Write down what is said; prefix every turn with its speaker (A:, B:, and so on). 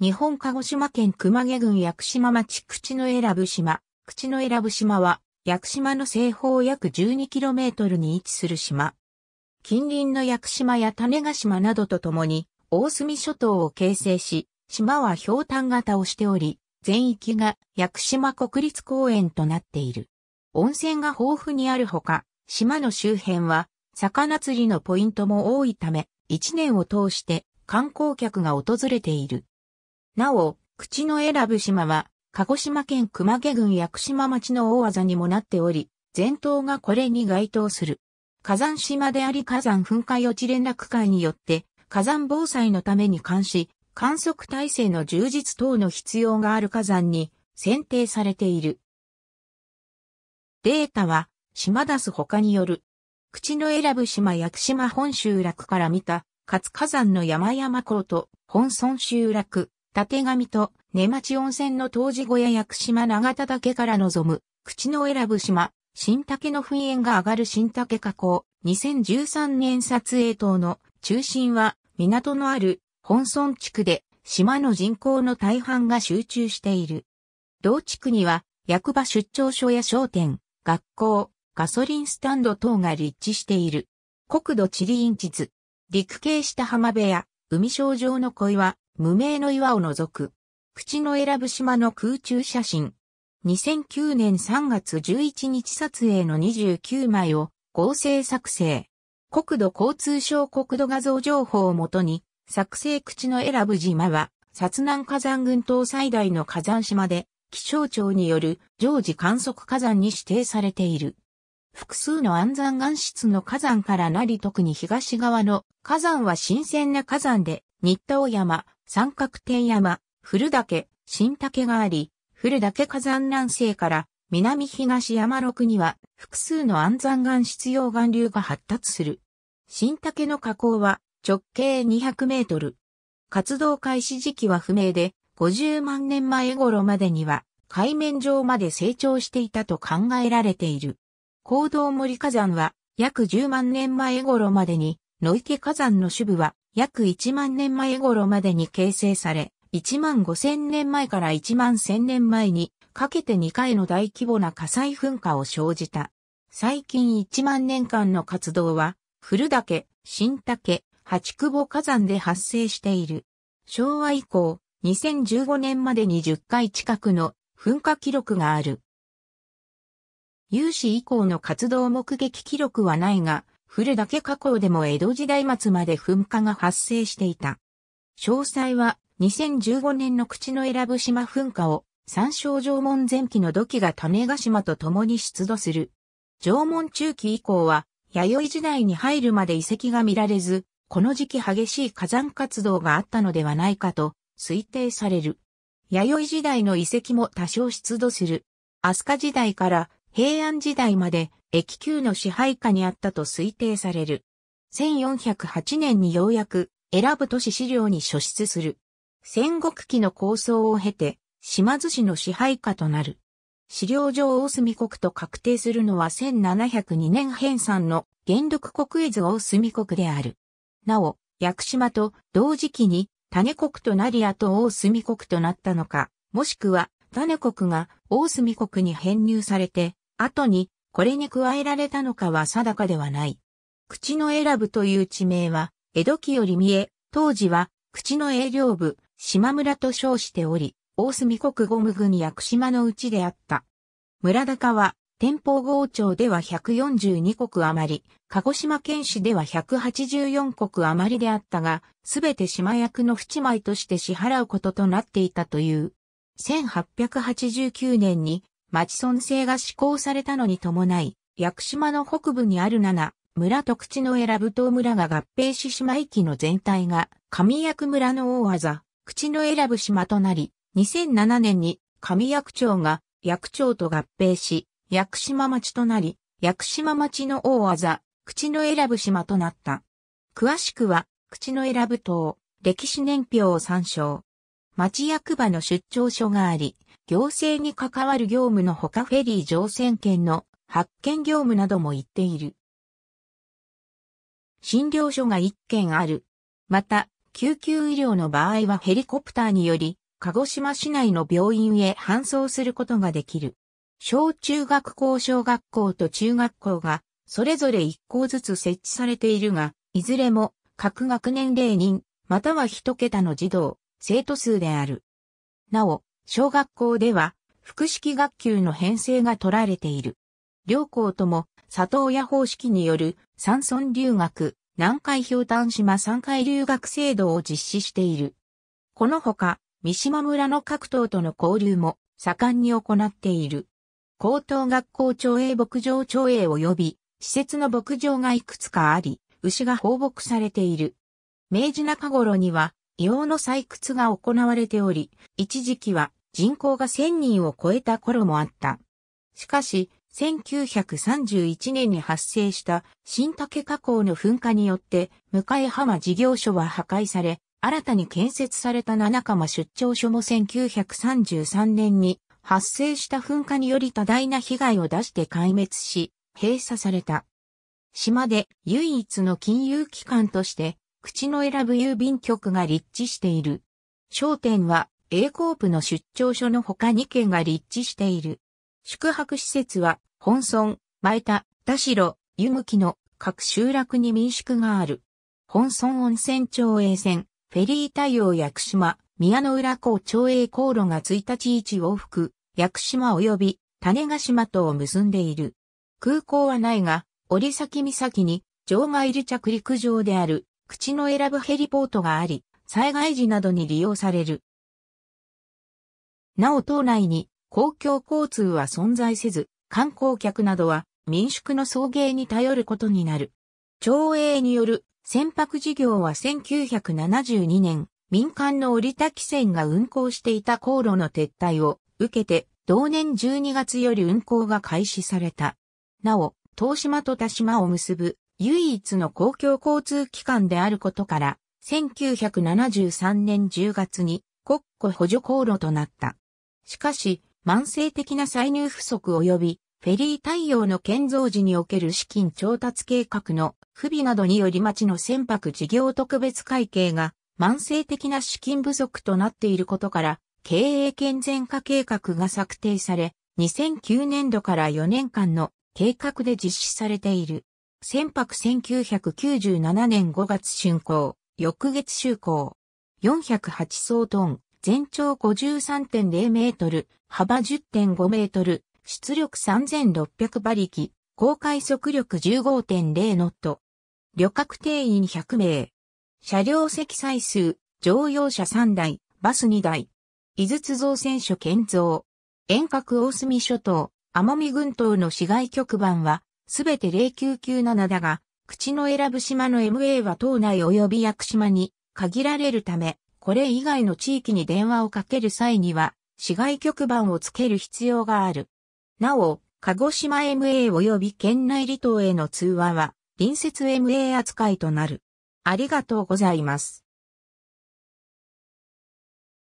A: 日本鹿児島県熊毛郡屋久島町口の選ぶ島。口の選ぶ島は、屋久島の西方約 12km に位置する島。近隣の屋久島や種ヶ島などとともに、大隅諸島を形成し、島は氷炭型をしており、全域が屋久島国立公園となっている。温泉が豊富にあるほか、島の周辺は、魚釣りのポイントも多いため、一年を通して観光客が訪れている。なお、口の選ぶ島は、鹿児島県熊毛郡屋久島町の大技にもなっており、前頭がこれに該当する。火山島であり火山噴火予知連絡会によって、火山防災のために監視、観測体制の充実等の必要がある火山に選定されている。データは、島出す他による。口の選ぶ島屋久島本集落から見た、活火山の山々港と本村集落、縦上と根町温泉の湯治小屋屋久島長田岳から望む、口の選ぶ島、新竹の噴煙が上がる新竹河口、2013年撮影等の中心は港のある本村地区で島の人口の大半が集中している。同地区には役場出張所や商店、学校、ガソリンスタンド等が立地している。国土地理院地図。陸系下浜部屋、海症状の小岩、無名の岩を除く、口の選ぶ島の空中写真。2009年3月11日撮影の29枚を合成作成。国土交通省国土画像情報をもとに、作成口の選ぶ島は、殺南火山群島最大の火山島で、気象庁による常時観測火山に指定されている。複数の安山岩質の火山からなり特に東側の火山は新鮮な火山で、新田尾山、三角天山、古岳、新岳があり、古岳火山南西から南東山麓には複数の安山岩質溶岩流が発達する。新岳の河口は直径200メートル。活動開始時期は不明で、50万年前頃までには海面上まで成長していたと考えられている。行動森火山は約10万年前頃までに、野池火山の主部は約1万年前頃までに形成され、1万5千年前から1万1000年前にかけて2回の大規模な火災噴火を生じた。最近1万年間の活動は、古岳、新岳、八久保火山で発生している。昭和以降、2015年までに10回近くの噴火記録がある。有志以降の活動目撃記録はないが、古岳火口でも江戸時代末まで噴火が発生していた。詳細は2015年の口の選ぶ島噴火を三照縄文前期の土器が種ヶ島と共に出土する。縄文中期以降は弥生時代に入るまで遺跡が見られず、この時期激しい火山活動があったのではないかと推定される。弥生時代の遺跡も多少出土する。飛鳥時代から平安時代まで駅級の支配下にあったと推定される。1408年にようやく選ぶ都市資料に所出する。戦国期の構想を経て、島津市の支配下となる。資料上大隅国と確定するのは1702年編纂の元禄国越図大隅国である。なお、屋久島と同時期に種国となりあと大隅国となったのか、もしくは種国が大隅国に編入されて、後にこれに加えられたのかは定かではない。口の選ぶという地名は、江戸期より見え、当時は、口の営業部、島村と称しており、大隅国五無郡屋久島のうちであった。村高は、天保郷町では142国余り、鹿児島県市では184国余りであったが、すべて島役の不米として支払うこととなっていたという。1889年に町村制が施行されたのに伴い、屋久島の北部にある七村と口の選ぶ島村が合併し島域の全体が上役村の大技、口の選ぶ島となり、2007年に上役町が役町と合併し、屋久島町となり、屋久島町の大技、口の選ぶ島となった。詳しくは、口の選ぶ島、歴史年表を参照。町役場の出張所があり、行政に関わる業務のほかフェリー乗船券の発券業務なども行っている。診療所が1件ある。また、救急医療の場合はヘリコプターにより、鹿児島市内の病院へ搬送することができる。小中学校小学校と中学校が、それぞれ1校ずつ設置されているが、いずれも各学年0人、または1桁の児童、生徒数である。なお、小学校では、複式学級の編成が取られている。両校とも、里親方式による山村留学、南海氷炭島山海留学制度を実施している。このほか、三島村の各党との交流も盛んに行っている。高等学校町営牧場町営及び施設の牧場がいくつかあり、牛が放牧されている。明治中頃には硫黄の採掘が行われており、一時期は人口が1000人を超えた頃もあった。しかし、1931年に発生した新竹河口の噴火によって、向浜事業所は破壊され、新たに建設された七釜出張所も1933年に発生した噴火により多大な被害を出して壊滅し、閉鎖された。島で唯一の金融機関として口の選ぶ郵便局が立地している。商店は A コープの出張所の他2件が立地している。宿泊施設は、本村、前田、田代、湯向の各集落に民宿がある。本村温泉町営線、フェリー対応屋久島、宮の浦港町営航路が1日1往復、屋久島及び種ヶ島とを結んでいる。空港はないが、折崎岬に、場外離着陸場である、口の選ぶヘリポートがあり、災害時などに利用される。なお島内に公共交通は存在せず、観光客などは民宿の送迎に頼ることになる。町営による船舶事業は1972年、民間の折田汽船が運航していた航路の撤退を受けて、同年12月より運航が開始された。なお、東島と田島を結ぶ唯一の公共交通機関であることから、1973年10月に国庫補助航路となった。しかし、慢性的な歳入不足及び、フェリー対応の建造時における資金調達計画の不備などにより町の船舶事業特別会計が慢性的な資金不足となっていることから、経営健全化計画が策定され、2009年度から4年間の計画で実施されている。船舶1997年5月竣工、翌月就航。408総トン、全長53.0メートル、幅10.5メートル、出力3600馬力、航海速力15.0ノット。旅客定員100名。車両積載数、乗用車3台、バス2台。豆津造船所建造。遠隔大隅諸島、奄美群島の市街局番は、すべて0997だが、口の選ぶ島の MA は島内及び屋久島に限られるため、これ以外の地域に電話をかける際には、市外局番をつける必要がある。なお、鹿児島 MA 及び県内離島への通話は、隣接 MA 扱いとなる。ありがとうございます。